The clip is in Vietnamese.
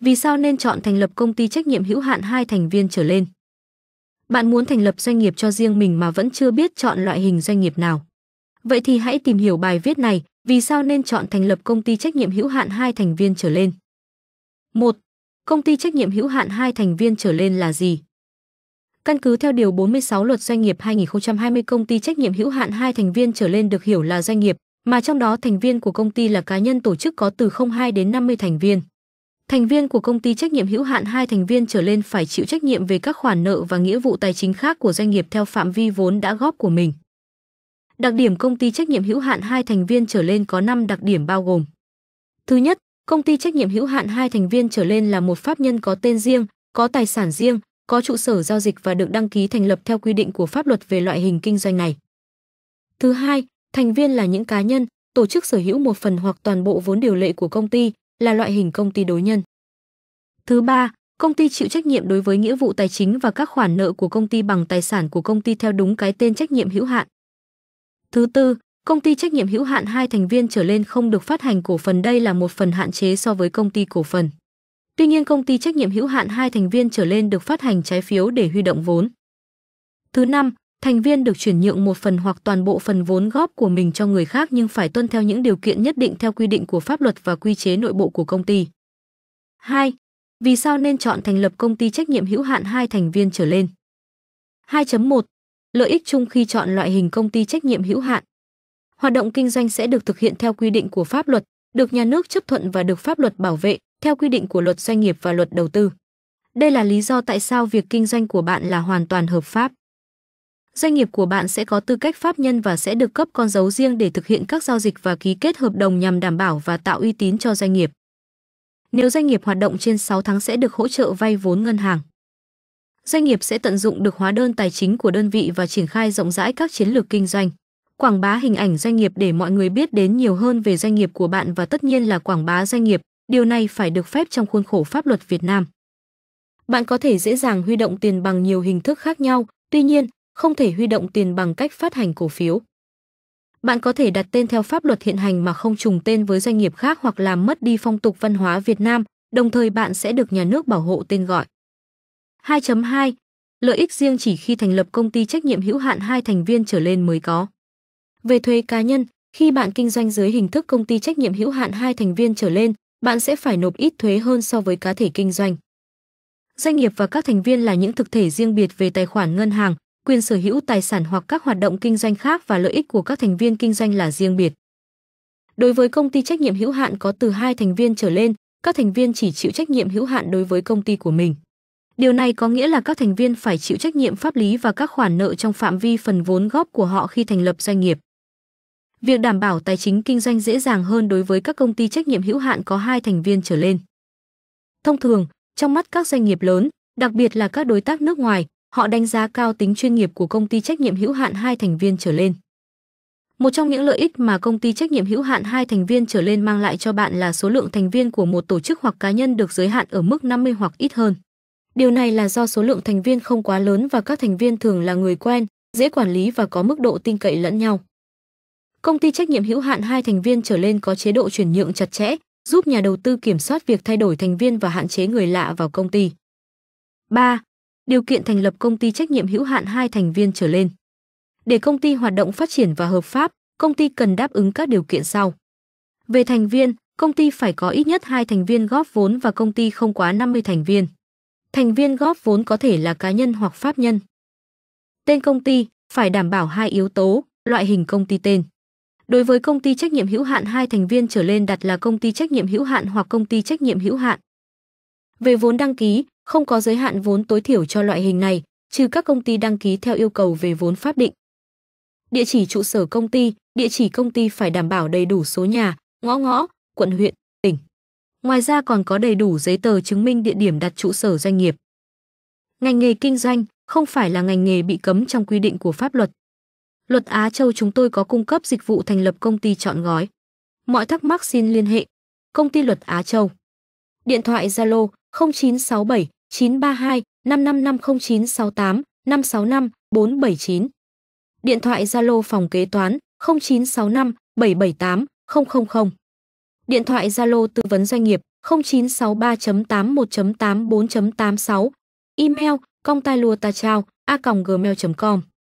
Vì sao nên chọn thành lập công ty trách nhiệm hữu hạn hai thành viên trở lên? Bạn muốn thành lập doanh nghiệp cho riêng mình mà vẫn chưa biết chọn loại hình doanh nghiệp nào. Vậy thì hãy tìm hiểu bài viết này, vì sao nên chọn thành lập công ty trách nhiệm hữu hạn hai thành viên trở lên. một Công ty trách nhiệm hữu hạn hai thành viên trở lên là gì? Căn cứ theo điều 46 Luật Doanh nghiệp 2020, công ty trách nhiệm hữu hạn hai thành viên trở lên được hiểu là doanh nghiệp, mà trong đó thành viên của công ty là cá nhân tổ chức có từ 02 đến 50 thành viên thành viên của công ty trách nhiệm hữu hạn hai thành viên trở lên phải chịu trách nhiệm về các khoản nợ và nghĩa vụ tài chính khác của doanh nghiệp theo phạm vi vốn đã góp của mình. Đặc điểm công ty trách nhiệm hữu hạn hai thành viên trở lên có 5 đặc điểm bao gồm. Thứ nhất, công ty trách nhiệm hữu hạn hai thành viên trở lên là một pháp nhân có tên riêng, có tài sản riêng, có trụ sở giao dịch và được đăng ký thành lập theo quy định của pháp luật về loại hình kinh doanh này. Thứ hai, thành viên là những cá nhân, tổ chức sở hữu một phần hoặc toàn bộ vốn điều lệ của công ty, là loại hình công ty đối nhân. Thứ ba, công ty chịu trách nhiệm đối với nghĩa vụ tài chính và các khoản nợ của công ty bằng tài sản của công ty theo đúng cái tên trách nhiệm hữu hạn. Thứ tư, công ty trách nhiệm hữu hạn hai thành viên trở lên không được phát hành cổ phần đây là một phần hạn chế so với công ty cổ phần. Tuy nhiên công ty trách nhiệm hữu hạn hai thành viên trở lên được phát hành trái phiếu để huy động vốn. Thứ năm, Thành viên được chuyển nhượng một phần hoặc toàn bộ phần vốn góp của mình cho người khác nhưng phải tuân theo những điều kiện nhất định theo quy định của pháp luật và quy chế nội bộ của công ty. 2. Vì sao nên chọn thành lập công ty trách nhiệm hữu hạn hai thành viên trở lên? 2.1. Lợi ích chung khi chọn loại hình công ty trách nhiệm hữu hạn. Hoạt động kinh doanh sẽ được thực hiện theo quy định của pháp luật, được nhà nước chấp thuận và được pháp luật bảo vệ theo quy định của luật doanh nghiệp và luật đầu tư. Đây là lý do tại sao việc kinh doanh của bạn là hoàn toàn hợp pháp doanh nghiệp của bạn sẽ có tư cách pháp nhân và sẽ được cấp con dấu riêng để thực hiện các giao dịch và ký kết hợp đồng nhằm đảm bảo và tạo uy tín cho doanh nghiệp. Nếu doanh nghiệp hoạt động trên 6 tháng sẽ được hỗ trợ vay vốn ngân hàng. Doanh nghiệp sẽ tận dụng được hóa đơn tài chính của đơn vị và triển khai rộng rãi các chiến lược kinh doanh, quảng bá hình ảnh doanh nghiệp để mọi người biết đến nhiều hơn về doanh nghiệp của bạn và tất nhiên là quảng bá doanh nghiệp, điều này phải được phép trong khuôn khổ pháp luật Việt Nam. Bạn có thể dễ dàng huy động tiền bằng nhiều hình thức khác nhau, tuy nhiên, không thể huy động tiền bằng cách phát hành cổ phiếu. Bạn có thể đặt tên theo pháp luật hiện hành mà không trùng tên với doanh nghiệp khác hoặc làm mất đi phong tục văn hóa Việt Nam, đồng thời bạn sẽ được nhà nước bảo hộ tên gọi. 2.2 Lợi ích riêng chỉ khi thành lập công ty trách nhiệm hữu hạn hai thành viên trở lên mới có. Về thuế cá nhân, khi bạn kinh doanh dưới hình thức công ty trách nhiệm hữu hạn hai thành viên trở lên, bạn sẽ phải nộp ít thuế hơn so với cá thể kinh doanh. Doanh nghiệp và các thành viên là những thực thể riêng biệt về tài khoản ngân hàng, quyền sở hữu tài sản hoặc các hoạt động kinh doanh khác và lợi ích của các thành viên kinh doanh là riêng biệt. Đối với công ty trách nhiệm hữu hạn có từ hai thành viên trở lên, các thành viên chỉ chịu trách nhiệm hữu hạn đối với công ty của mình. Điều này có nghĩa là các thành viên phải chịu trách nhiệm pháp lý và các khoản nợ trong phạm vi phần vốn góp của họ khi thành lập doanh nghiệp. Việc đảm bảo tài chính kinh doanh dễ dàng hơn đối với các công ty trách nhiệm hữu hạn có hai thành viên trở lên. Thông thường, trong mắt các doanh nghiệp lớn, đặc biệt là các đối tác nước ngoài, Họ đánh giá cao tính chuyên nghiệp của công ty trách nhiệm hữu hạn hai thành viên trở lên. Một trong những lợi ích mà công ty trách nhiệm hữu hạn hai thành viên trở lên mang lại cho bạn là số lượng thành viên của một tổ chức hoặc cá nhân được giới hạn ở mức 50 hoặc ít hơn. Điều này là do số lượng thành viên không quá lớn và các thành viên thường là người quen, dễ quản lý và có mức độ tin cậy lẫn nhau. Công ty trách nhiệm hữu hạn hai thành viên trở lên có chế độ chuyển nhượng chặt chẽ, giúp nhà đầu tư kiểm soát việc thay đổi thành viên và hạn chế người lạ vào công ty. 3 điều kiện thành lập công ty trách nhiệm hữu hạn hai thành viên trở lên. Để công ty hoạt động phát triển và hợp pháp, công ty cần đáp ứng các điều kiện sau. Về thành viên, công ty phải có ít nhất hai thành viên góp vốn và công ty không quá 50 thành viên. Thành viên góp vốn có thể là cá nhân hoặc pháp nhân. Tên công ty phải đảm bảo hai yếu tố, loại hình công ty tên. Đối với công ty trách nhiệm hữu hạn hai thành viên trở lên đặt là công ty trách nhiệm hữu hạn hoặc công ty trách nhiệm hữu hạn. Về vốn đăng ký, không có giới hạn vốn tối thiểu cho loại hình này, trừ các công ty đăng ký theo yêu cầu về vốn pháp định. Địa chỉ trụ sở công ty, địa chỉ công ty phải đảm bảo đầy đủ số nhà, ngõ ngõ, quận huyện, tỉnh. Ngoài ra còn có đầy đủ giấy tờ chứng minh địa điểm đặt trụ sở doanh nghiệp. Ngành nghề kinh doanh không phải là ngành nghề bị cấm trong quy định của pháp luật. Luật Á Châu chúng tôi có cung cấp dịch vụ thành lập công ty chọn gói. Mọi thắc mắc xin liên hệ. Công ty Luật Á Châu. Điện thoại Zalo 0967 932 5550968 565 479. Điện thoại Zalo phòng kế toán 0965 778 000. Điện thoại Zalo tư vấn doanh nghiệp 0963.81.84.86. Email congtailuatachao a gmail.com